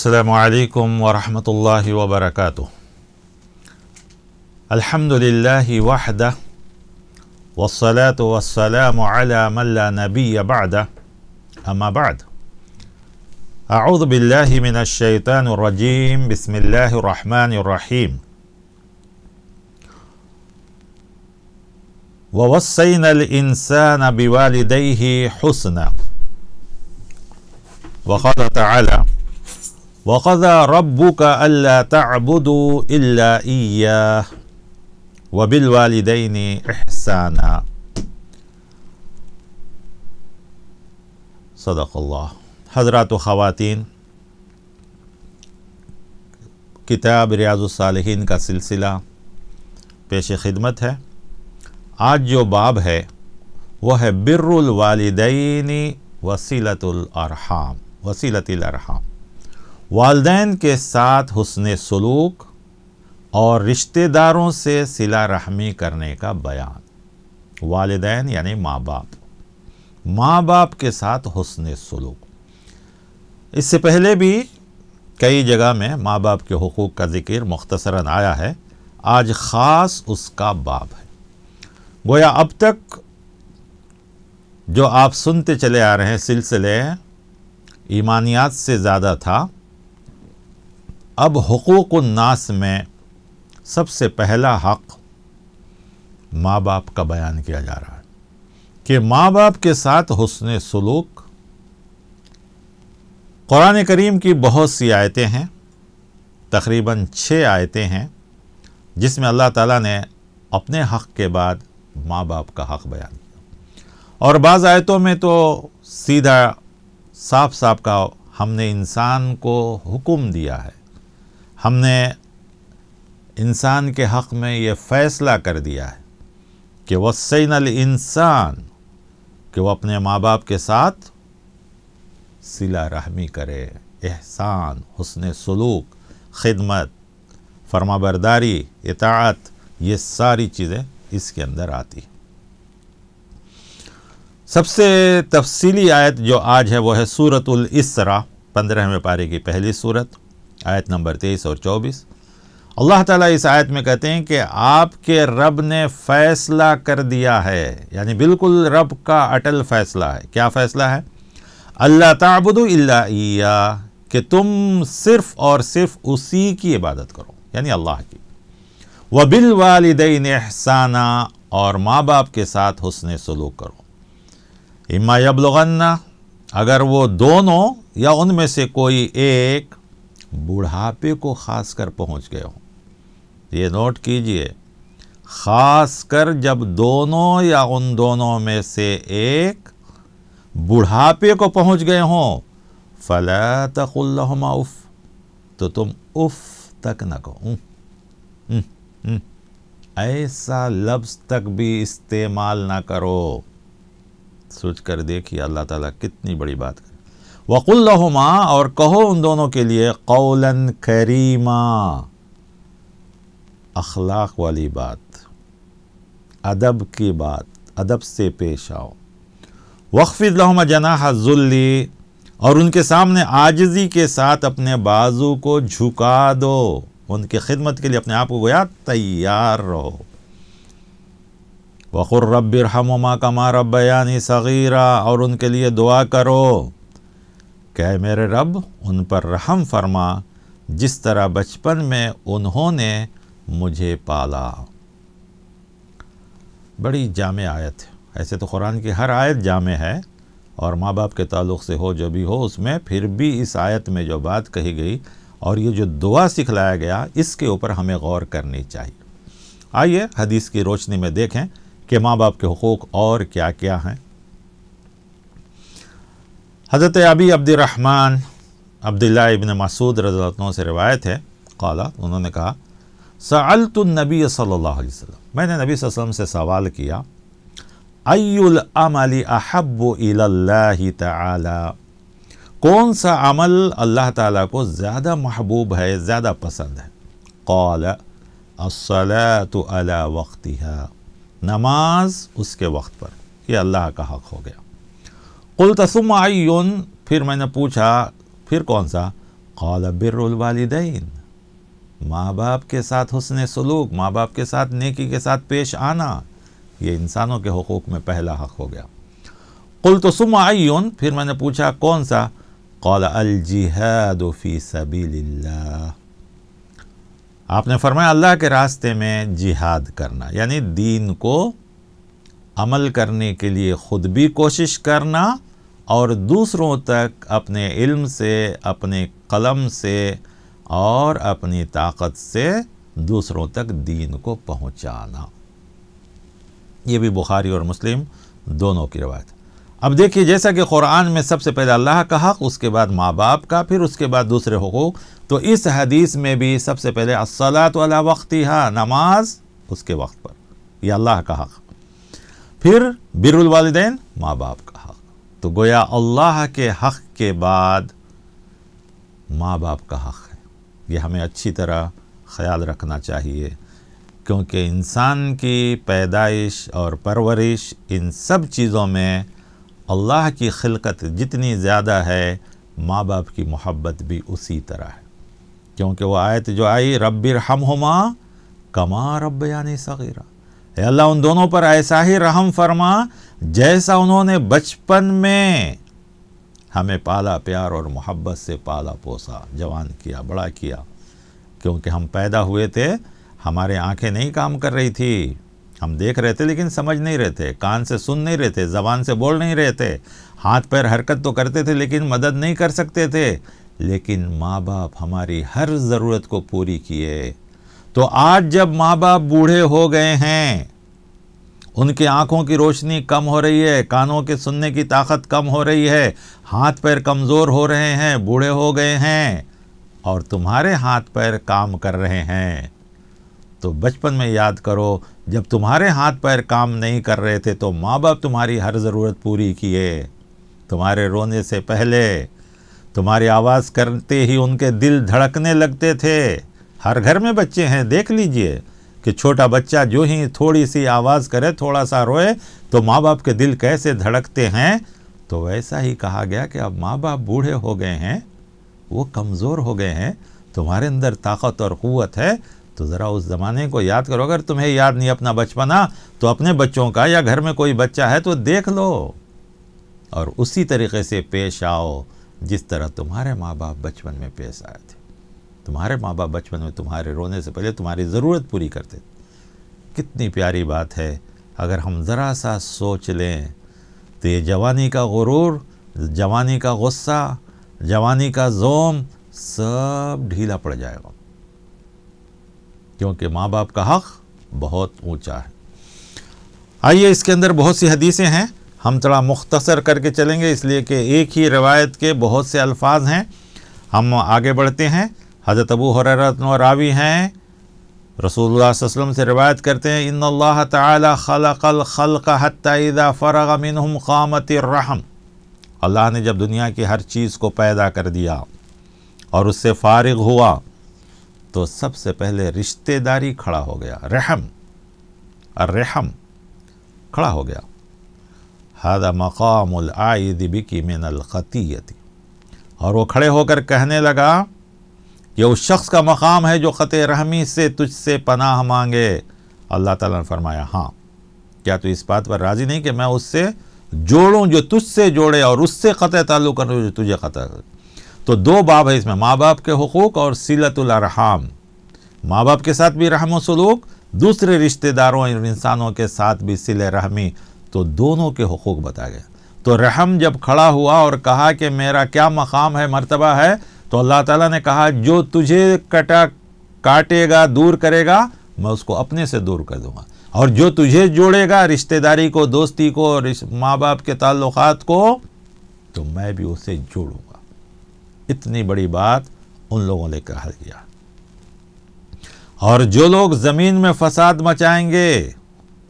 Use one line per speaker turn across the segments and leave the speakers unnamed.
السلام عليكم ورحمة الله وبركاته الحمد لله وحده والصلاة والسلام على من لا نبي بعده أما بعد أعوذ بالله من الشيطان الرجيم بسم الله الرحمن الرحيم ووصينا الإنسان بوالديه حسنا وقال تعالى वक़ा रब्बू का अल्ला तबुदू अल्ला वबिल वालदेन एहसाना सदक़ल्ला हज़रत ख़वातीन किताब रियाज़ुलसालहीन का सिलसिला पेश खिदमत है आज जो बाब है वह है बिर्रवालदेन वसीलतुलरहम वसीलतरहम वालदेन के साथ हुसन सलूक और रिश्तेदारों से सिला रहमी करने का बयान वालदेन यानी माँ बाप माँ बाप के साथ हुसन सलूक इससे पहले भी कई जगह में माँ बाप के हकूक़ का ज़िक्र मुख्तसरा आया है आज ख़ास उसका बाप है गोया अब तक जो आप सुनते चले आ रहे हैं सिलसिले ईमानियात से ज़्यादा था अब हकूक़ नास में सबसे पहला हक़ माँ बाप का बयान किया जा रहा है कि माँ बाप के साथ हसन सलूक क़ुरान करीम की बहुत सी आयतें हैं तकरीबन छः आयतें हैं जिसमें अल्लाह ताला ने अपने हक़ के बाद माँ बाप का हक़ बयान किया और बाज़ आयतों में तो सीधा साफ साफ का हमने इंसान को हुक्म दिया है हमने इंसान के हक़ में ये फ़ैसला कर दिया है कि वह सैन इंसान कि वह अपने माँ बाप के साथ सिला रहमी करे एहसान हसन सलूक ख़दमत फरमाबरदारी इतात ये सारी चीज़ें इसके अंदर आती सबसे तफसीली आयत जो आज है वह है सूरतुल इसरा पंद्रहवें पारे की पहली सूरत आयत नंबर तेईस और चौबीस अल्लाह ताला इस आयत में कहते हैं कि आपके रब ने फ़ैसला कर दिया है यानी बिल्कुल रब का अटल फ़ैसला है क्या फ़ैसला है अल्लाह ताबुदिल्ला कि तुम सिर्फ़ और सिर्फ उसी की इबादत करो यानी अल्लाह की व बिल वालदेन एहसाना और माँ बाप के साथ हसन सलूक करो इमा यबलगन्ना अगर वो दोनों या उनमें से कोई एक बुढ़ापे को ख़ास कर पहुँच गए हों ये नोट कीजिए ख़ास कर जब दोनों या उन दोनों में से एक बुढ़ापे को पहुँच गए हों फल तकुल्लहमा उफ़ तो तुम उफ़ तक न कहो ऐसा लफ्ज़ तक भी इस्तेमाल ना करो सोच कर देखिए अल्लाह ताला कितनी बड़ी बात कर वक़ुल्लहुमा और कहो उन दोनों के लिए कौलन करीमा अखलाक वाली बात अदब की बात अदब से पेश आओ वक़फ़िलहुमा जनाह जुल्ली और उनके सामने आजजी के साथ अपने बाजू को झुका दो उनकी खिदमत के लिए अपने आप को गोया तैयार रहो वक़ुर हम कमा रबयानी सगीरा और उनके लिए दुआ करो कह मेरे रब उन पर रहम फरमा जिस तरह बचपन में उन्होंने मुझे पाला बड़ी जाम आयत है ऐसे तो कुरान की हर आयत जाम है और माँ बाप के ताल्लुक से हो जो भी हो उसमें फिर भी इस आयत में जो बात कही गई और ये जो दुआ सिखलाया गया इसके ऊपर हमें गौर करनी चाहिए आइए हदीस की रोशनी में देखें कि माँ बाप के हकूक़ और क्या क्या हैं हज़रत अबी अब्दुलरहमान अब्दुल्ला इबन मसूद रज़ों से रवायत है कला उन्होंने कहा सअलतुलनबी सल्ला मैंने नबी वसम से सवाल किया अयुल अमल अहब कौन सा अमल अल्लाह ताला को ज़्यादा महबूब है ज़्यादा पसंद है कौल असला तो अला वक्तिहा नमाज उसके वक्त पर यह अल्लाह का हक़ हो गया कुल तसुम आयुन फिर मैंने पूछा फिर कौन सा कौल बिरवालदेन माँ बाप के साथ हसन सलूक माँ बाप के साथ नेकी के साथ पेश आना ये इंसानों के हकूक़ में पहला हक हो गया कुल तो सुम आयुन फिर मैंने पूछा कौन सा कौल अलजिहादफ़ी सबी आपने फरमाया अल्लाह के रास्ते में जिहाद करना यानी दीन को अमल करने के लिए ख़ुद भी कोशिश करना और दूसरों तक अपने इल्म से अपने कलम से और अपनी ताकत से दूसरों तक दीन को पहुंचाना ये भी बुखारी और मुस्लिम दोनों की रवायत अब देखिए जैसा कि कुरान में सबसे पहले अल्लाह का हक उसके बाद माँ बाप का फिर उसके बाद दूसरे हकूक तो इस हदीस में भी सबसे पहले असलात वाला वक्त ही हाँ नमाज उसके वक्त पर यह अल्लाह का हक फिर बिरुल वालदेन माँ बाप का तो गोया अल्लाह के हक़ के बाद माँ बाप का हक़ है ये हमें अच्छी तरह ख्याल रखना चाहिए क्योंकि इंसान की पैदाइश और परवरिश इन सब चीज़ों में अल्लाह की खिलकत जितनी ज़्यादा है माँ बाप की मोहब्बत भी उसी तरह है क्योंकि वो आयत जो आई रब्बिर हम हमा कमा रब यानी सगीरा अल्लाह उन दोनों पर ऐसा ही रहम फरमा जैसा उन्होंने बचपन में हमें पाला प्यार और मोहब्बत से पाला पोसा जवान किया बड़ा किया क्योंकि हम पैदा हुए थे हमारे आंखें नहीं काम कर रही थी हम देख रहे थे लेकिन समझ नहीं रहे थे कान से सुन नहीं रहे थे ज़बान से बोल नहीं रहे थे हाथ पैर हरकत तो करते थे लेकिन मदद नहीं कर सकते थे लेकिन माँ बाप हमारी हर ज़रूरत को पूरी किए तो आज जब माँ बाप बूढ़े हो गए हैं उनकी आंखों की रोशनी कम हो रही है कानों के सुनने की ताकत कम हो रही है हाथ पैर कमज़ोर हो रहे हैं बूढ़े हो गए हैं और तुम्हारे हाथ पैर काम कर रहे हैं तो बचपन में याद करो जब तुम्हारे हाथ पैर काम नहीं कर रहे थे तो माँ बाप तुम्हारी हर ज़रूरत पूरी किए तुम्हारे रोने से पहले तुम्हारी आवाज़ करते ही उनके दिल धड़कने लगते थे हर घर में बच्चे हैं देख लीजिए कि छोटा बच्चा जो ही थोड़ी सी आवाज़ करे थोड़ा सा रोए तो माँ बाप के दिल कैसे धड़कते हैं तो वैसा ही कहा गया कि अब माँ बाप बूढ़े हो गए हैं वो कमज़ोर हो गए हैं तुम्हारे अंदर ताकत और क़वत है तो ज़रा उस ज़माने को याद करो अगर तुम्हें याद नहीं अपना बचपना तो अपने बच्चों का या घर में कोई बच्चा है तो देख लो और उसी तरीके से पेश आओ जिस तरह तुम्हारे माँ बाप बचपन में पेश आए थे तुम्हारे माँ बाप बचपन में तुम्हारे रोने से पहले तुम्हारी ज़रूरत पूरी करते कितनी प्यारी बात है अगर हम ज़रा सा सोच लें तो ये जवानी का गुरूर जवानी का गुस्सा जवानी का जोम सब ढीला पड़ जाएगा क्योंकि माँ बाप का हक़ बहुत ऊंचा है आइए इसके अंदर बहुत सी हदीसें हैं हम थोड़ा मुख्तसर करके चलेंगे इसलिए कि एक ही रवायत के बहुत से अल्फाज हैं हम आगे बढ़ते हैं हज़रत अबू रावी हैं रसूलुल्लाह से रवायत करते हैं इन अल्लाह ताला खलकल खलक हत्ता फ़रग मिनहुम क़ामत रहम अल्लाह ने जब दुनिया की हर चीज़ को पैदा कर दिया और उससे फारिग हुआ तो सबसे पहले रिश्तेदारी खड़ा हो गया रहम और रहम खड़ा हो गया हादा मकाम आयद बिकी मिनल ख़तीयती और वो खड़े होकर कहने लगा ये उस शख्स का मकाम है जो ख़त रहमी से तुझसे पनाह मांगे अल्लाह ताला ने फरमाया हाँ क्या तू इस बात पर राज़ी नहीं कि मैं उससे जोड़ूँ जो तुझसे जोड़े और उससे ख़त ताल्लुक़ करूँ जो तुझे ख़त तो दो बाब है इसमें माँ बाप के हकूक़ और सिलतुलरहम माँ बाप के साथ भी रहम सलूक दूसरे रिश्तेदारों और इंसानों के साथ भी सिल रहमी तो दोनों के हकूक़ बताए गए तो रहम जब खड़ा हुआ और कहा कि मेरा क्या मकाम है मरतबा है तो अल्लाह ताला ने कहा जो तुझे कटा काटेगा दूर करेगा मैं उसको अपने से दूर कर दूंगा और जो तुझे जोड़ेगा रिश्तेदारी को दोस्ती को और माँ बाप के ताल्लुकात को तो मैं भी उसे जोड़ूंगा इतनी बड़ी बात उन लोगों ने कहा गया और जो लोग ज़मीन में फसाद मचाएंगे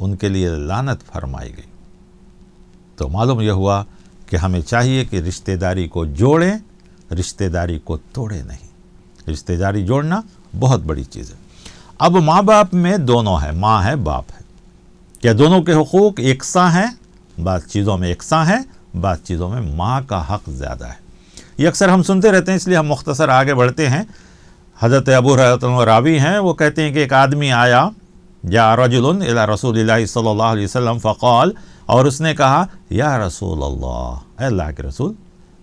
उनके लिए लानत फरमाई गई तो मालूम यह हुआ कि हमें चाहिए कि रिश्तेदारी को जोड़ें रिश्तेदारी को तोड़े नहीं रिश्तेदारी जोड़ना बहुत बड़ी चीज़ है अब माँ बाप में दोनों है माँ है बाप है क्या दोनों के हकूक़ एकसा हैं बात चीज़ों में एकसा हैं बात चीज़ों में माँ का हक ज़्यादा है ये अक्सर हम सुनते रहते हैं इसलिए हम मुख्तसर आगे बढ़ते हैं हज़रत अबू हरत रावी हैं वो कहते हैं कि एक आदमी आया या रजुल अला रसूल सल्ला वसम फ़कौल और उसने कहा या रसूल अल्लाह के रसूल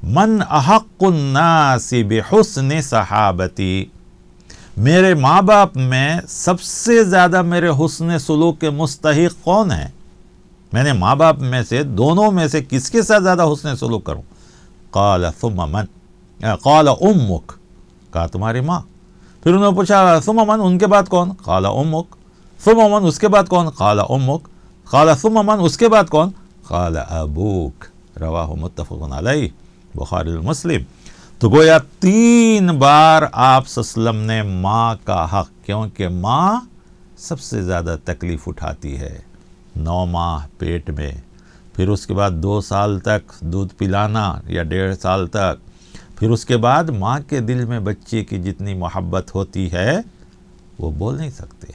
मन अहक्नासी बेहसन सहाबती मेरे माँ बाप में सबसे ज़्यादा मेरे हसन सलूक के मुस्तक कौन है मैंने माँ बाप में से दोनों में से किसके साथ ज़्यादा हसन सलूक करूँ कौल सुम अमन कौल उमुख कहा तुम्हारी माँ फिर उन्होंने पूछा सुम अमन उनके बाद कौन काला उमुख सुम अमन उसके बाद कौन काला उमुख काला सुम अमन उसके बाद कौन काला अबूक रवा मुतफुन अलई बुखारी मुस्लिम तो गोया तीन बार आप सल्लम ने माँ का हक क्योंकि माँ सबसे ज़्यादा तकलीफ़ उठाती है नौ माह पेट में फिर उसके बाद दो साल तक दूध पिलाना या डेढ़ साल तक फिर उसके बाद माँ के दिल में बच्चे की जितनी मोहब्बत होती है वो बोल नहीं सकते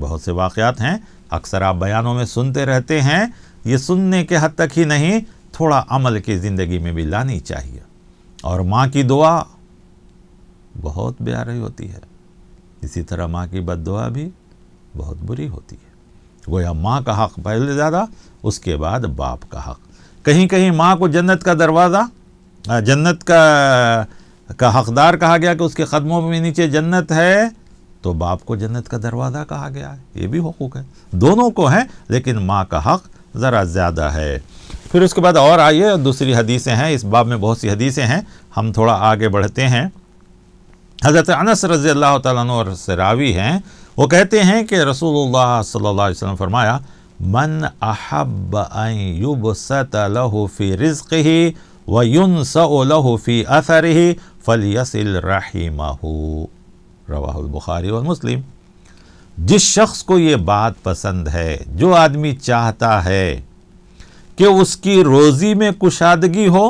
बहुत से वाक़ हैं अक्सर आप बयानों में सुनते रहते हैं ये सुनने के हद तक ही नहीं थोड़ा अमल की ज़िंदगी में भी लानी चाहिए और माँ की दुआ बहुत प्यारी होती है इसी तरह माँ की बद दुआ भी बहुत बुरी होती है गोया माँ का हक़ पहले ज़्यादा उसके बाद बाप का हक़ कहीं कहीं माँ को जन्नत का दरवाज़ा जन्नत का का हकदार कहा गया कि उसके कदमों में नीचे जन्नत है तो बाप को जन्नत का दरवाज़ा कहा गया है ये भी हकूक़ है दोनों को है लेकिन माँ का हक़ ज़रा ज़्यादा है फिर उसके बाद और आइए दूसरी हदीसें हैं इस बाब में बहुत सी हदीसें हैं हम थोड़ा आगे बढ़ते हैं हज़रत अनस रज़ी अल्लाह तौर से रावी हैं वो कहते हैं कि रसूलुल्लाह सल्लल्लाहु अलैहि वसल्लम फरमाया मन अहब युब सतलहु फ़ी रिज़्क़ ही व युन सलहु फ़ी असर ही फ़लियसिल रहीमहू रवाहुल बुखारी और मुस्लिम जिस शख्स को ये बात पसंद है जो आदमी चाहता है कि उसकी रोज़ी में कुशादगी हो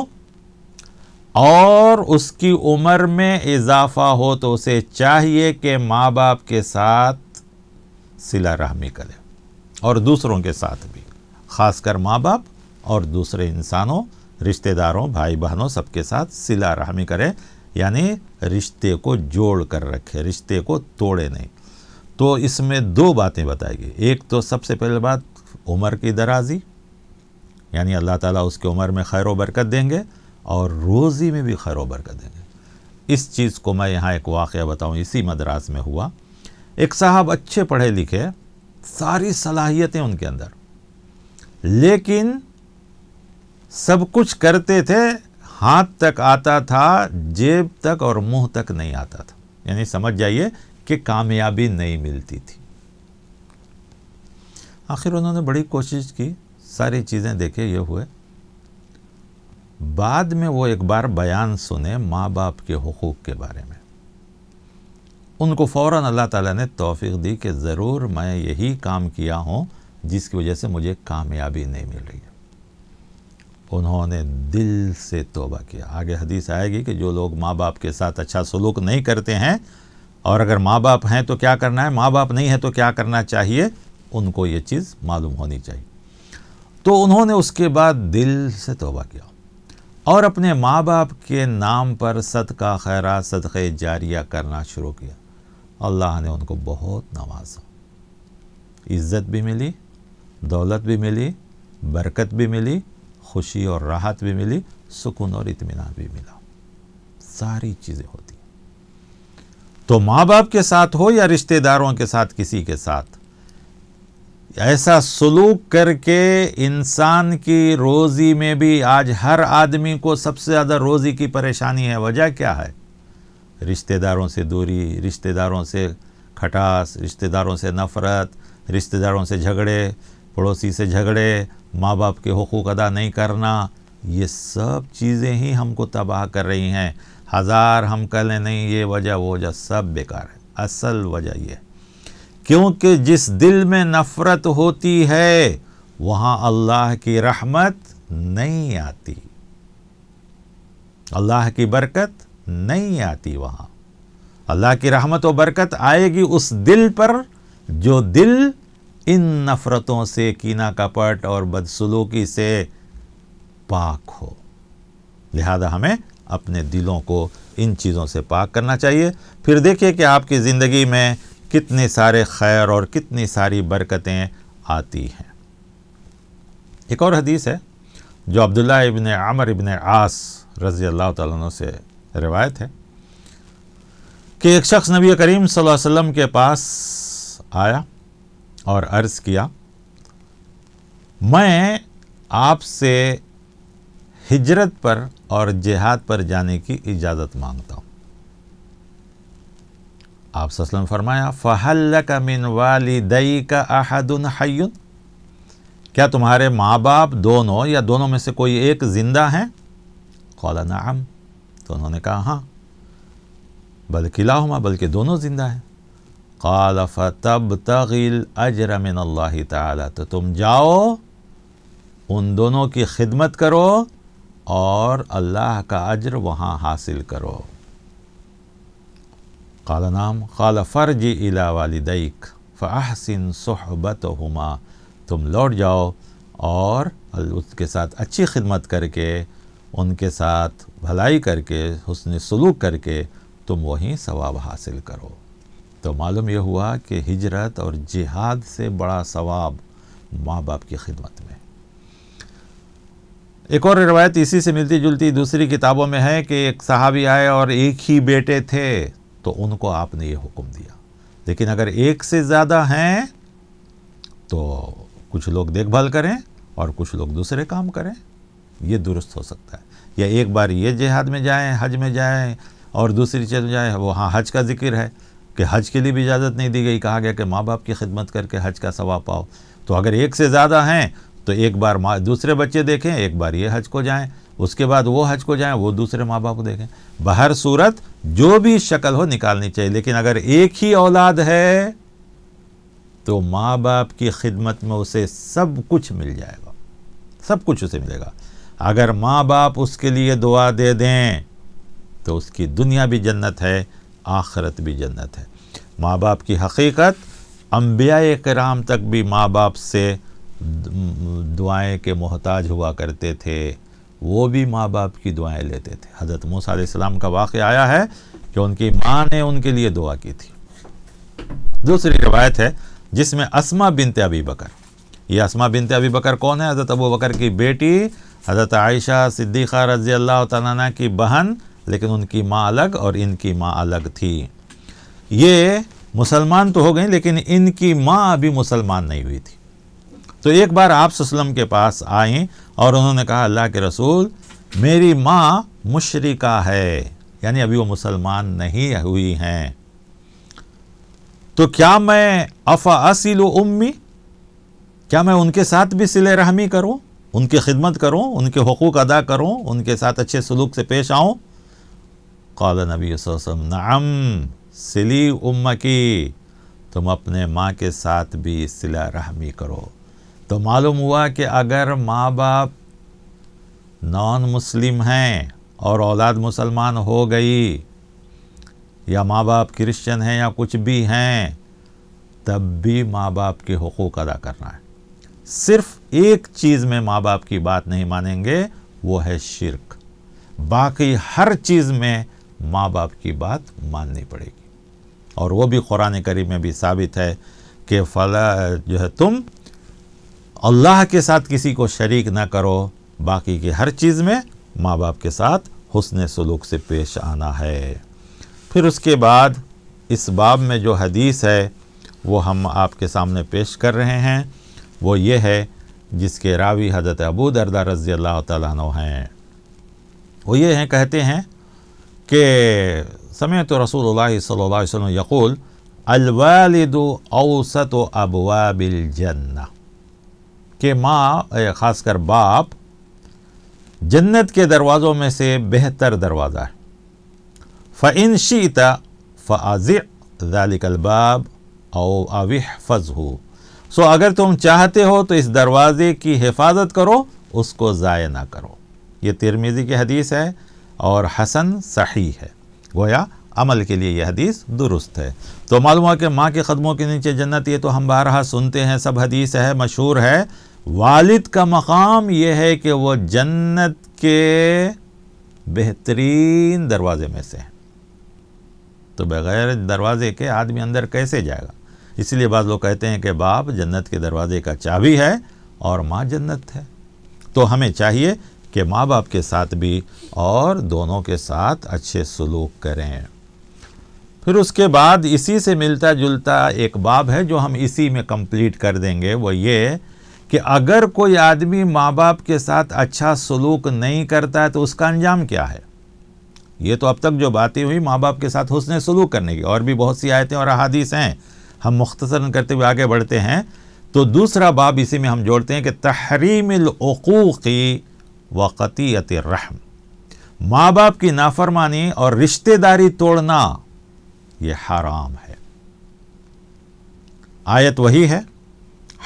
और उसकी उम्र में इजाफा हो तो उसे चाहिए कि माँ बाप के साथ सिला रहमी करे और दूसरों के साथ भी ख़ासकर माँ बाप और दूसरे इंसानों रिश्तेदारों भाई बहनों सबके साथ सिला रहमी करें यानी रिश्ते को जोड़ कर रखे रिश्ते को तोड़े नहीं तो इसमें दो बातें बताएगी एक तो सबसे पहले बात उम्र की दराजी यानी अल्लाह ताला उसकी उम्र में खैर बरकत देंगे और रोज़ी में भी खैर बरकत देंगे इस चीज़ को मैं यहाँ एक वाक़ बताऊँ इसी मद्रास में हुआ एक साहब अच्छे पढ़े लिखे सारी सलाहियतें उनके अंदर लेकिन सब कुछ करते थे हाथ तक आता था जेब तक और मुंह तक नहीं आता था यानी समझ जाइए कि कामयाबी नहीं मिलती थी आखिर उन्होंने बड़ी कोशिश की सारी चीज़ें देखे ये हुए बाद में वो एक बार बयान सुने माँ बाप के हकूक़ के बारे में उनको फ़ौर अल्लाह ताला ने तोफ़ी दी कि ज़रूर मैं यही काम किया हूँ जिसकी वजह से मुझे कामयाबी नहीं मिल रही है उन्होंने दिल से तोबा किया आगे हदीस आएगी कि जो लोग माँ बाप के साथ अच्छा सलूक नहीं करते हैं और अगर माँ बाप हैं तो क्या करना है माँ बाप नहीं है तो क्या करना चाहिए उनको ये चीज़ मालूम होनी चाहिए तो उन्होंने उसके बाद दिल से तोबा किया और अपने माँ बाप के नाम पर सदका खैरा सदक़े जारिया करना शुरू किया अल्लाह ने उनको बहुत नवाजा इज़्ज़त भी मिली दौलत भी मिली बरकत भी मिली खुशी और राहत भी मिली सुकून और इतमान भी मिला सारी चीज़ें होती तो माँ बाप के साथ हो या रिश्तेदारों के साथ किसी के साथ ऐसा सलूक करके इंसान की रोज़ी में भी आज हर आदमी को सबसे ज़्यादा रोज़ी की परेशानी है वजह क्या है रिश्तेदारों से दूरी रिश्तेदारों से खटास रिश्तेदारों से नफ़रत रिश्तेदारों से झगड़े पड़ोसी से झगड़े माँ बाप के हकूक़ अदा नहीं करना ये सब चीज़ें ही हमको तबाह कर रही हैं हज़ार हम कह लें नहीं ये वजह वो वजह सब बेकार है असल वजह यह है क्योंकि जिस दिल में नफ़रत होती है वहाँ अल्लाह की रहमत नहीं आती अल्लाह की बरकत नहीं आती वहाँ अल्लाह की रहमत और बरकत आएगी उस दिल पर जो दिल इन नफ़रतों से कीना कपट और बदसलूकी से पाक हो लिहाजा हमें अपने दिलों को इन चीज़ों से पाक करना चाहिए फिर देखिए कि आपकी ज़िंदगी में कितने सारे खैर और कितनी सारी बरकतें आती हैं एक और हदीस है जो अब्दुल्ला इबन आमर इबन आस रज़ी अल्लाह तु से रिवायत है कि एक शख्स नबी करीम वसल्लम के पास आया और अर्ज़ किया मैं आपसे हिजरत पर और जिहाद पर जाने की इजाज़त मांगता हूँ आप सल्लम फरमाया फ़हल का मिन दई का अहदन हयुन क्या तुम्हारे माँ बाप दोनों या दोनों में से कोई एक ज़िंदा हैं कौला नाम तो उन्होंने कहा हाँ बल्कि लाहुमा बल्कि दोनों ज़िंदा हैं काल फ़तब तगिल अजर मिन तो तुम जाओ उन दोनों की खिदमत करो और अल्लाह का अजर वहाँ हासिल करो काला नाम काला फ़र्ज इला वालदैक फ़ाहसिन सहबत हुमा तुम लौट जाओ और उसके साथ अच्छी खिदमत करके उनके साथ भलाई करके हसन सलूक करके तुम वहीं सवाब हासिल करो तो मालूम यह हुआ कि हिजरत और जिहाद से बड़ा सवाब माँ बाप की खिदमत में एक और रवायत इसी से मिलती जुलती दूसरी किताबों में है कि एक साहबी आए और एक ही बेटे थे तो उनको आपने ये हुक्म दिया लेकिन अगर एक से ज़्यादा हैं तो कुछ लोग देखभाल करें और कुछ लोग दूसरे काम करें ये दुरुस्त हो सकता है या एक बार ये जिहाद में जाएं हज में जाएं और दूसरी चीज़ में जाएं वो हाँ हज का जिक्र है कि हज के लिए भी इजाज़त नहीं दी गई कहा गया कि माँ बाप की खिदमत करके हज का सवाब पाओ तो अगर एक से ज़्यादा हैं तो एक बार माँ दूसरे बच्चे देखें एक बार ये हज को जाएँ उसके बाद वो हज को जाएं वो दूसरे माँ बाप को देखें बहर सूरत जो भी शक्ल हो निकालनी चाहिए लेकिन अगर एक ही औलाद है तो माँ बाप की खिदमत में उसे सब कुछ मिल जाएगा सब कुछ उसे मिलेगा अगर माँ बाप उसके लिए दुआ दे दें तो उसकी दुनिया भी जन्नत है आखरत भी जन्नत है माँ बाप की हकीकत अम्बिया कराम तक भी माँ बाप से दुआएं के मोहताज हुआ करते थे वो भी माँ बाप की दुआएं लेते थे हज़रत मूसा का वाक़ आया है कि उनकी माँ ने उनके लिए दुआ की थी दूसरी रिवायत है जिसमें असमा बिनत अबी बकर ये असमा बिनत अबी बकर कौन है हज़रत अबू बकर की बेटी हज़रत आयशा सिद्दीक़ा रज़ी अल्लाह तला की बहन लेकिन उनकी माँ अलग और इनकी माँ अलग थी ये मुसलमान तो हो गई लेकिन इनकी माँ अभी मुसलमान नहीं हुई थी तो एक बार आप सुसलम के पास आए और उन्होंने कहा अल्लाह के रसूल मेरी माँ मुशरिका है यानी अभी वो मुसलमान नहीं हुई हैं तो क्या मैं अफ़ा असिल उम्मी क्या मैं उनके साथ भी सिले रहमी करूँ उनकी खिदमत करूँ उनके हकूक़ अदा करूँ उनके साथ अच्छे सलूक से पेश आऊँ कौल नबी वसम सिली उम्म की तुम अपने माँ के साथ भी सिला रहमी करो तो मालूम हुआ कि अगर माँ बाप नॉन मुस्लिम हैं और औलाद मुसलमान हो गई या माँ बाप क्रिश्चियन हैं या कुछ भी हैं तब भी माँ बाप के हकूक़ अदा करना है सिर्फ एक चीज़ में माँ बाप की बात नहीं मानेंगे वो है शिरक बाकी हर चीज़ में माँ बाप की बात माननी पड़ेगी और वो भी कुरान करीम में भी साबित है कि फला जो है तुम अल्लाह के साथ किसी को शरीक ना करो बाकी की हर चीज़ में माँ बाप के साथ हसन सलूक से पेश आना है फिर उसके बाद इस बाब में जो हदीस है वो हम आपके सामने पेश कर रहे हैं वो ये है जिसके रावी हजरत अबू दरदा रज़ी अल्लाह तु हैं वो ये हैं कहते हैं कि समय तो रसूल सल्ला वसम यक़ुल अलवालद अबवाबिल जन्ना कि माँ ख़ासकर बाप जन्नत के दरवाज़ों में से बेहतर दरवाज़ा है फ़िन शीता फ़ाज़ालिकलबाब ओ आविह फज हो सो अगर तुम चाहते हो तो इस दरवाज़े की हिफाजत करो उसको ज़ाय ना करो ये तिरमेज़ी की हदीस है और हसन सही है गोया अमल के लिए यह हदीस दुरुस्त है तो मालूम है कि माँ के ख़दमों के नीचे जन्नत ये तो हम बारहा सुनते हैं सब हदीस है मशहूर है वालिद का मकाम यह है कि वह जन्नत के बेहतरीन दरवाजे में से हैं तो बगैर दरवाजे के आदमी अंदर कैसे जाएगा इसलिए बाद लोग कहते हैं कि बाप जन्नत के दरवाजे का चाबी है और माँ जन्नत है तो हमें चाहिए कि माँ बाप के साथ भी और दोनों के साथ अच्छे सलूक करें फिर उसके बाद इसी से मिलता जुलता एक बाब है जो हम इसी में कंप्लीट कर देंगे वो ये कि अगर कोई आदमी माँ बाप के साथ अच्छा सलूक नहीं करता है तो उसका अंजाम क्या है ये तो अब तक जो बातें हुई माँ बाप के साथ हुसन सलूक करने की और भी बहुत सी आयतें और अहादीस हैं हम मुख्तसर करते हुए आगे बढ़ते हैं तो दूसरा बाब इसी में हम जोड़ते हैं कि तहरीमूक़ी वक़ीत रहम माँ बाप की नाफरमानी और रिश्तेदारी तोड़ना ये हराम है आयत वही है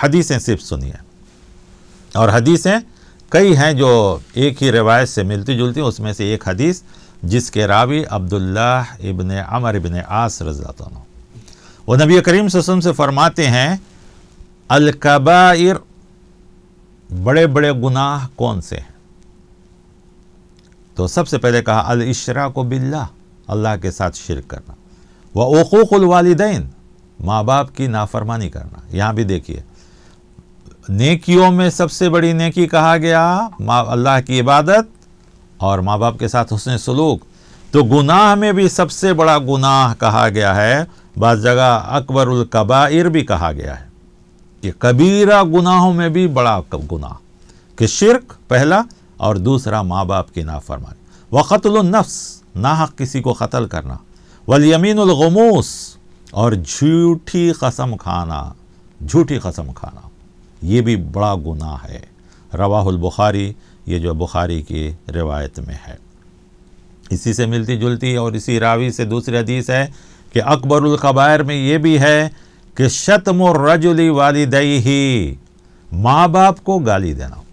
हदीसें सिर्फ सुनिए और हदीसें कई हैं जो एक ही रिवायत से मिलती जुलती उसमें से एक हदीस जिसके रावी अब्दुल्ला इबन अमर इबन आस रजा वो नबी करीम वसम से फरमाते हैं अलकबाइर बड़े बड़े गुनाह कौन से हैं तो सबसे पहले कहा अल अलशरा को बिल्ला अल्लाह के साथ शिरक करना व वालिदैन माँ बाप की नाफरमानी करना यहाँ भी देखिए नेकियों में सबसे बड़ी नेकी कहा गया माँ अल्लाह की इबादत और माँ बाप के साथ उसने सलूक तो गुनाह में भी सबसे बड़ा गुनाह कहा गया है बाद जगह अकबरुल भी कहा गया है कि कबीरा गुनाहों में भी बड़ा गुनाह कि शिरक पहला और दूसरा माँ बाप की नाफरमानी व ना हक किसी को कतल करना वलियमीनगमूस और झूठी कसम खाना झूठी कसम खाना ये भी बड़ा गुनाह है रवाहुल बुखारी ये जो बुखारी की रिवायत में है इसी से मिलती जुलती और इसी रावी से दूसरी हदीस है कि अकबरकबायर में ये भी है कि शतम रजुली दई ही माँ बाप को गाली देना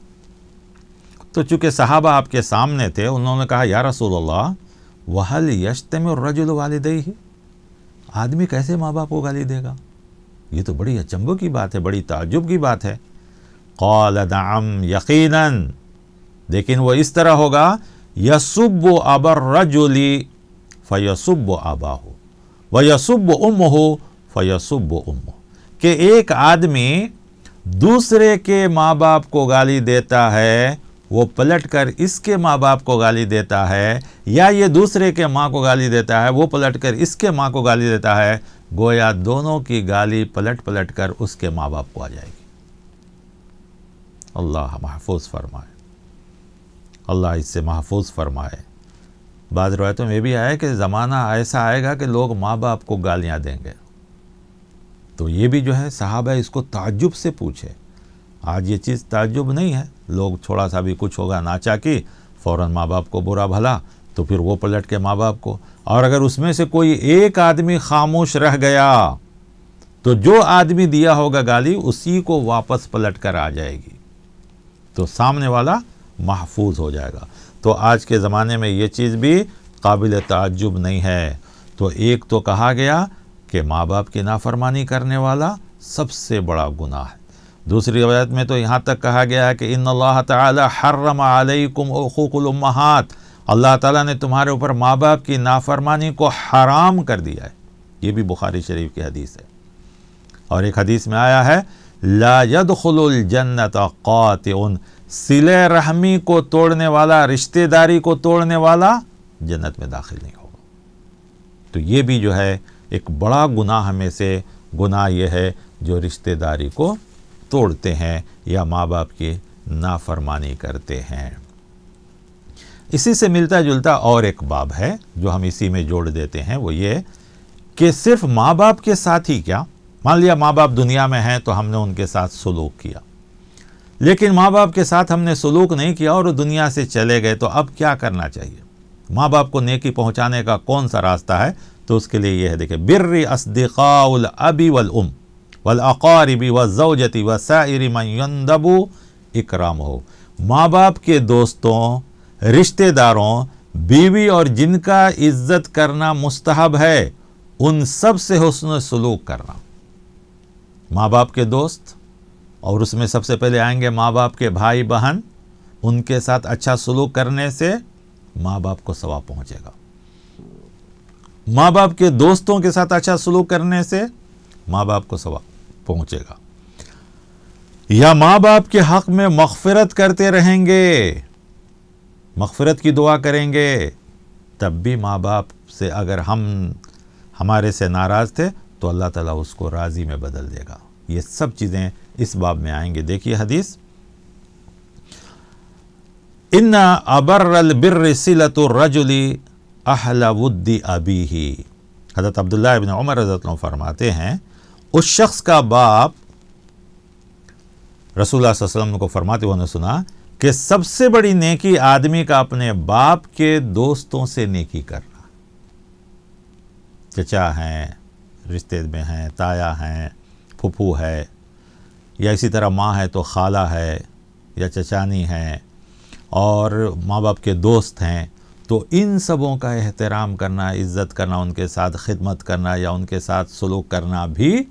तो चूँकि साहबा आपके सामने थे उन्होंने कहा या रसूल वहल यशतम रजुल दई ही आदमी कैसे माँ बाप को गाली देगा ये तो बड़ी अचंभों की बात है बड़ी ताजुब की बात है कौल दाम यकीन लेकिन वह इस तरह होगा यसुब अबर रजोली फ़यसुब आबा हो व यसुब उम हो फ़यसुब उम हो कि एक आदमी दूसरे के माँ बाप को गाली देता है वो पलट कर इसके माँ बाप को गाली देता है या ये दूसरे के माँ को गाली देता है वो पलट कर इसके माँ को गाली देता है गोया दोनों की गाली पलट पलट कर उसके माँ बाप को आ जाएगी अल्लाह महफूज फरमाए अल्लाह इससे महफूज फरमाए बाद रवायतों में भी आया कि ज़माना ऐसा आएगा कि लोग माँ बाप को गालियाँ देंगे तो ये भी जो है साहब है इसको ताजुब से पूछे आज ये चीज़ ताजुब नहीं है लोग थोड़ा सा भी कुछ होगा नाचा की फ़ौर माँ बाप को बुरा भला तो फिर वो पलट के माँ बाप को और अगर उसमें से कोई एक आदमी खामोश रह गया तो जो आदमी दिया होगा गाली उसी को वापस पलट कर आ जाएगी तो सामने वाला महफूज हो जाएगा तो आज के ज़माने में ये चीज़ भी काबिल तजुब नहीं है तो एक तो कहा गया कि माँ बाप की नाफरमानी करने वाला सबसे बड़ा गुनाह है दूसरी रवायत में तो यहाँ तक कहा गया है कि इन अल्लाह ताला हर्रम अलैकुम अल्लाह ताला ने तुम्हारे ऊपर माँ बाप की नाफरमानी को हराम कर दिया है ये भी बुखारी शरीफ की हदीस है और एक हदीस में आया है ला यदुलजन्नत क़ात उन सिले रहमी को तोड़ने वाला रिश्तेदारी को तोड़ने वाला जन्नत में दाखिल नहीं होगा तो ये भी जो है एक बड़ा गुनाह में से गुनाह यह है जो रिश्तेदारी को तोड़ते हैं या माँ बाप की नाफरमानी करते हैं इसी से मिलता जुलता और एक बाब है जो हम इसी में जोड़ देते हैं वो ये कि सिर्फ माँ बाप के साथ ही क्या मान लिया माँ बाप दुनिया में हैं तो हमने उनके साथ सलूक किया लेकिन माँ बाप के साथ हमने सलूक नहीं किया और दुनिया से चले गए तो अब क्या करना चाहिए माँ बाप को नेकी पहुँचाने का कौन सा रास्ता है तो उसके लिए यह है देखिए बिर्र असदिकाउल अबी वल उम वल अकारबी व जोजती व साइरी मंदबू इकराम हो माँ बाप के दोस्तों रिश्तेदारों बीवी और जिनका इज्जत करना मुस्तहब है उन सब से हसन सलूक करना माँ बाप के दोस्त और उसमें सबसे पहले आएंगे माँ बाप के भाई बहन उनके साथ अच्छा सलूक करने से माँ बाप को सवाब पहुँचेगा माँ बाप के दोस्तों के साथ अच्छा सलूक करने से माँ बाप को सवाब पहुँचेगा या माँ बाप के हक़ में मगफरत करते रहेंगे मगफ़रत की दुआ करेंगे तब भी माँ बाप से अगर हम हमारे से नाराज़ थे तो अल्लाह ताला उसको राज़ी में बदल देगा ये सब चीज़ें इस बाब में आएंगे देखिए हदीस इन्ना अबर बिर सिलत रजुली अहलाउद्दी अबी ही हज़रत अब्दुल्ला इबन उमर हज़रत फरमाते हैं उस शख्स का बाप रसूल वसल्लम को फरमाते हुए सुना कि सबसे बड़ी नेकी आदमी का अपने बाप के दोस्तों से नेकी करना चचा हैं रिश्ते में हैं ताया हैं फुफू है या इसी तरह माँ है तो खाला है या चचानी है और माँ बाप के दोस्त हैं तो इन सबों का एहतराम करना इज़्ज़त करना उनके साथ खिदमत करना या उनके साथ सलूक करना भी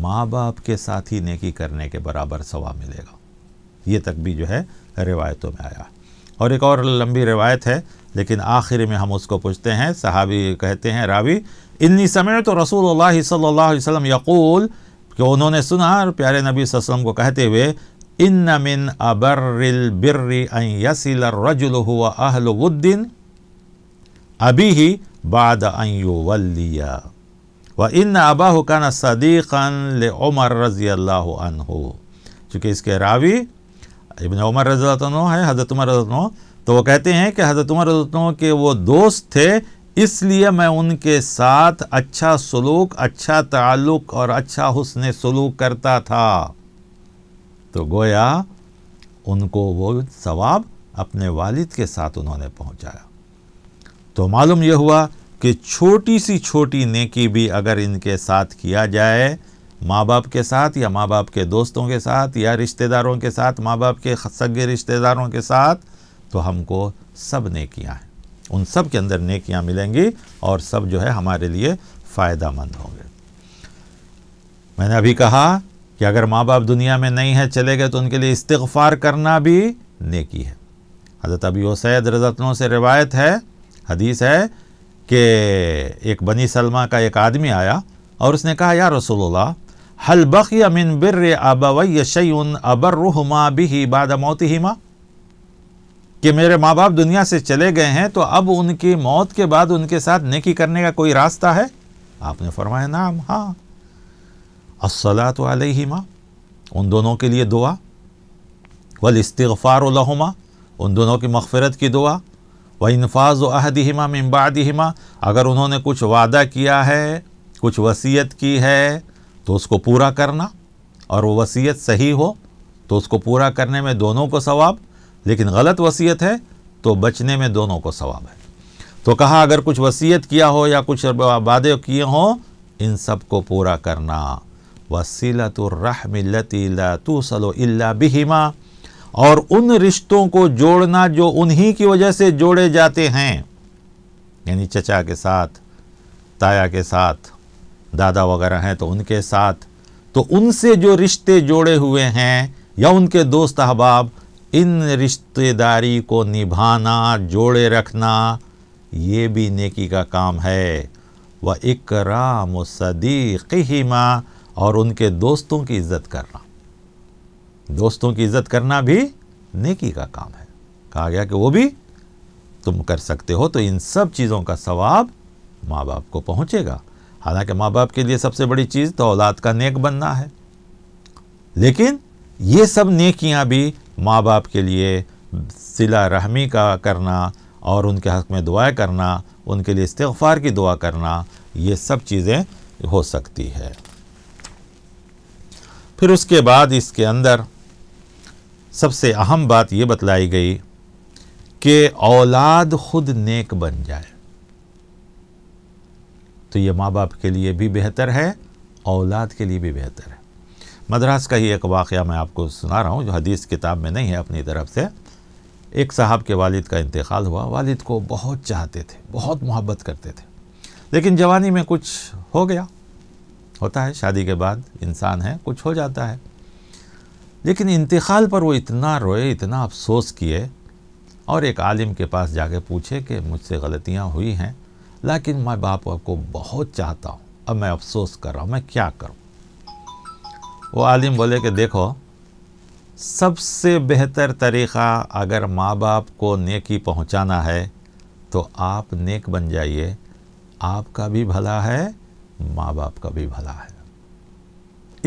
माँ बाप के साथ ही नेकी करने के बराबर सवा मिलेगा ये तक भी जो है रिवायतों में आया और एक और लंबी रिवायत है लेकिन आखिर में हम उसको पूछते हैं सहाबी कहते हैं रावी इन्नी समय तो रसूल सल्ला यकूल कि उन्होंने सुना प्यारे नबी वसम को कहते हुए इन मिन अबर्रिल बिर्री अन यसिल रजुल हुआ अहलुद्दीन अभी ही बाद अन व इन अबाह काना सदीक़न ले उमर रजी अल्लाह हो चूँकि इसके रावी इबन उमर रजतनों है हज़रत उमर रजतनों तो वो कहते हैं कि हज़रत उमर रजतनों के वो दोस्त थे इसलिए मैं उनके साथ अच्छा सलूक अच्छा ताल्लुक और अच्छा हुसन सलूक करता था तो गोया उनको वो सवाब अपने वालिद के साथ उन्होंने पहुंचाया तो मालूम यह हुआ कि छोटी सी छोटी नेकी भी अगर इनके साथ किया जाए माँ बाप के साथ या माँ बाप के दोस्तों के साथ या रिश्तेदारों के साथ माँ बाप के सगे रिश्तेदारों के साथ तो हमको सब नेकियाँ हैं उन सब के अंदर नेकियाँ मिलेंगी और सब जो है हमारे लिए फ़ायदा मंद होंगे मैंने अभी कहा कि अगर माँ बाप दुनिया में नहीं है चले गए तो उनके लिए इस्तफ़ार करना भी नेकी है हज़रत अबी सैद रजतनों से रिवायत है हदीस है कि एक बनी सलमा का एक आदमी आया और उसने कहा या रसोल्ला हल बक़ी मिन बिर आबावै शैन अबर्रुहमा बिही बाद मौतहिमा कि मेरे माँ बाप दुनिया से चले गए हैं तो अब उनकी मौत के बाद उनके साथ नेकी करने का कोई रास्ता है आपने फरमाया नाम हाँ असला तो माँ उन दोनों के लिए दुआ वल इस्तफ़ारहुमा उन दोनों की मगफ़रत की दुआ व इनफाज अहदिमा मम्बादिमा अगर उन्होंने कुछ वादा किया है कुछ वसीयत की है तो उसको पूरा करना और वो वसीयत सही हो तो उसको पूरा करने में दोनों को सवाब लेकिन गलत वसीयत है तो बचने में दोनों को सवाब है तो कहा अगर कुछ वसीयत किया हो या कुछ वादे किए हों इन सब को पूरा करना वसीलतरहमिलतूसलो इल्ला बिहिमा और उन रिश्तों को जोड़ना जो उन्हीं की वजह से जोड़े जाते हैं यानी चचा के साथ ताया के साथ दादा वगैरह हैं तो उनके साथ तो उनसे जो रिश्ते जोड़े हुए हैं या उनके दोस्त अहबाब इन रिश्तेदारी को निभाना जोड़े रखना ये भी नेकी का काम है व इकराम सदीक़िमा और उनके दोस्तों की इज़्ज़त करना दोस्तों की इज़्ज़त करना भी नेकी का काम है कहा गया कि वो भी तुम कर सकते हो तो इन सब चीज़ों का सवाब माँ बाप को पहुँचेगा हालांकि माँ बाप के लिए सबसे बड़ी चीज़ तो औलाद का नेक बनना है लेकिन ये सब नेकियाँ भी माँ बाप के लिए सिला रहमी का करना और उनके हक़ में दुआ करना उनके लिए इस्तफ़ार की दुआ करना ये सब चीज़ें हो सकती है फिर उसके बाद इसके अंदर सबसे अहम बात ये बतलाई गई कि औलाद खुद नेक बन जाए तो ये माँ बाप के लिए भी बेहतर है औलाद के लिए भी बेहतर है मद्रास का ही एक वाक़ मैं आपको सुना रहा हूँ जो हदीस किताब में नहीं है अपनी तरफ से एक साहब के वालिद का इंतकाल हुआ वालिद को बहुत चाहते थे बहुत मोहब्बत करते थे लेकिन जवानी में कुछ हो गया होता है शादी के बाद इंसान है कुछ हो जाता है लेकिन इंतकाल पर वो इतना रोए इतना अफसोस किए और एक आलिम के पास जाके पूछे कि मुझसे गलतियाँ हुई हैं लेकिन मैं बाप को बहुत चाहता हूँ अब मैं अफसोस कर रहा हूँ मैं क्या करूँ वो आलिम बोले कि देखो सबसे बेहतर तरीक़ा अगर माँ बाप को नेकी पहुँचाना है तो आप नेक बन जाइए आपका भी भला है माँ बाप का भी भला है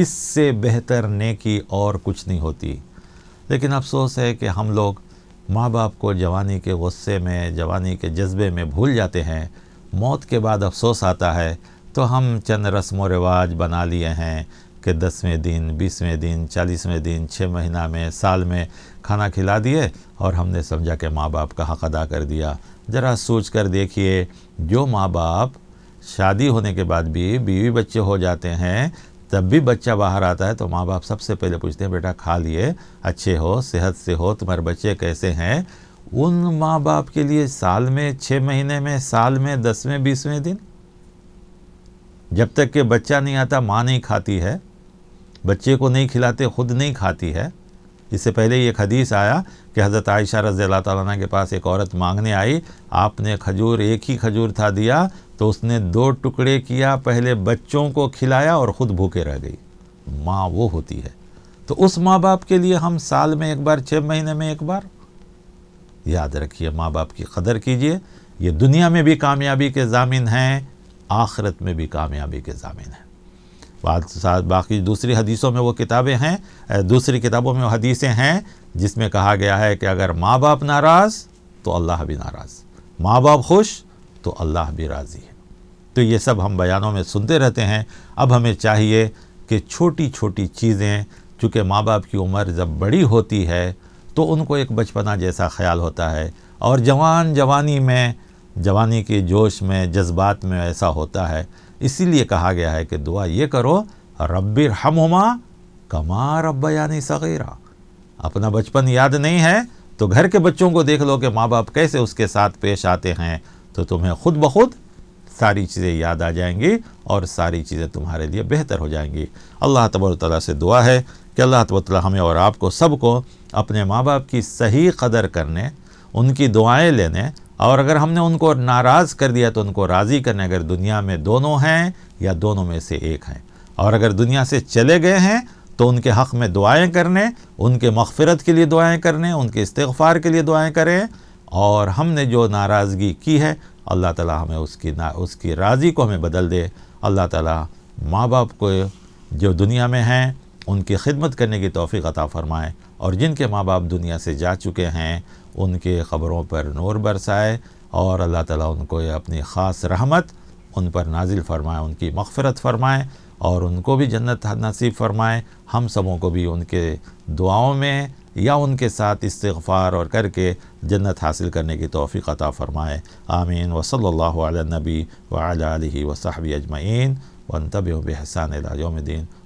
इससे बेहतर नेकी और कुछ नहीं होती लेकिन अफसोस है कि हम लोग माँ बाप को जवानी के गुस्से में जवानी के जज्बे में भूल जाते हैं मौत के बाद अफसोस आता है तो हम चंद रस्म व रिवाज बना लिए हैं कि दसवें दिन बीसवें दिन चालीसवें दिन छः महीना में साल में खाना खिला दिए और हमने समझा कि माँ बाप का हक अदा कर दिया ज़रा सोच कर देखिए जो माँ बाप शादी होने के बाद भी बीवी बच्चे हो जाते हैं तब भी बच्चा बाहर आता है तो माँ बाप सबसे पहले पूछते हैं बेटा खा लिए अच्छे हो सेहत से हो तुम्हारे बच्चे कैसे हैं उन माँ बाप के लिए साल में छः महीने में साल में दसवें बीसवें दिन जब तक के बच्चा नहीं आता माँ नहीं खाती है बच्चे को नहीं खिलाते खुद नहीं खाती है इससे पहले ये हदीस आया कि हज़रत आयशा रज़ी अल्लाह ताला के पास एक औरत मांगने आई आपने खजूर एक ही खजूर था दिया तो उसने दो टुकड़े किया पहले बच्चों को खिलाया और ख़ुद भूखे रह गई माँ वो होती है तो उस माँ बाप के लिए हम साल में एक बार छः महीने में एक बार याद रखिए माँ बाप की कदर कीजिए ये दुनिया में भी कामयाबी के जामिन हैं आखरत में भी कामयाबी के जामिन हैं बात साथ बाकी दूसरी हदीसों में वो किताबें हैं दूसरी किताबों में वो हदीसें हैं जिसमें कहा गया है कि अगर माँ बाप नाराज़ तो अल्लाह भी नाराज़ माँ बाप खुश तो अल्लाह भी राज़ी है तो ये सब हम बयानों में सुनते रहते हैं अब हमें चाहिए कि छोटी छोटी चीज़ें चूँकि माँ बाप की उम्र जब बड़ी होती है तो उनको एक बचपना जैसा ख्याल होता है और जवान जवानी में जवानी के जोश में जज्बात में ऐसा होता है इसीलिए कहा गया है कि दुआ ये करो रब्बिर हमुमा कमा यानी सगीरा अपना बचपन याद नहीं है तो घर के बच्चों को देख लो कि माँ बाप कैसे उसके साथ पेश आते हैं तो तुम्हें खुद ब खुद सारी चीज़ें याद आ जाएंगी और सारी चीज़ें तुम्हारे लिए बेहतर हो जाएंगी अल्लाह तबर से दुआ है कि अल्लाह तबला हमें और आपको सबको अपने माँ बाप की सही कदर करने उनकी दुआएं लेने और अगर हमने उनको नाराज़ कर दिया तो उनको राज़ी करने अगर दुनिया में दोनों हैं या दोनों में से एक हैं और अगर दुनिया से चले गए हैं तो उनके हक़ में दुआएं करने उनके मगफ़रत के लिए दुआएं करने उनके इस्तफ़ार के लिए दुआएं करें और हमने जो नाराज़गी की है अल्लाह ताला हमें उसकी ना उसकी राज़ी को हमें बदल दे अल्लाह ताला माँ बाप को जो दुनिया में हैं उनकी खिदमत करने की तोफ़ी अता फ़रमाएँ और जिनके माँ बाप दुनिया से जा चुके हैं उनके ख़बरों पर नूर बरसाए और अल्लाह ताला उनको अपनी ख़ास रहमत उन पर नाजिल फरमाए उनकी मगफ़रत फरमाए और उनको भी जन्नत नसीब फरमाए हम सबों को भी उनके दुआओं में या उनके साथ इस्तफ़ार और करके जन्नत हासिल करने की तोफ़ी अता फ़रमाए आमीन वसल्ला नबी वाली वसाहबी अजमैन वन तब बेहसान योमद्दीन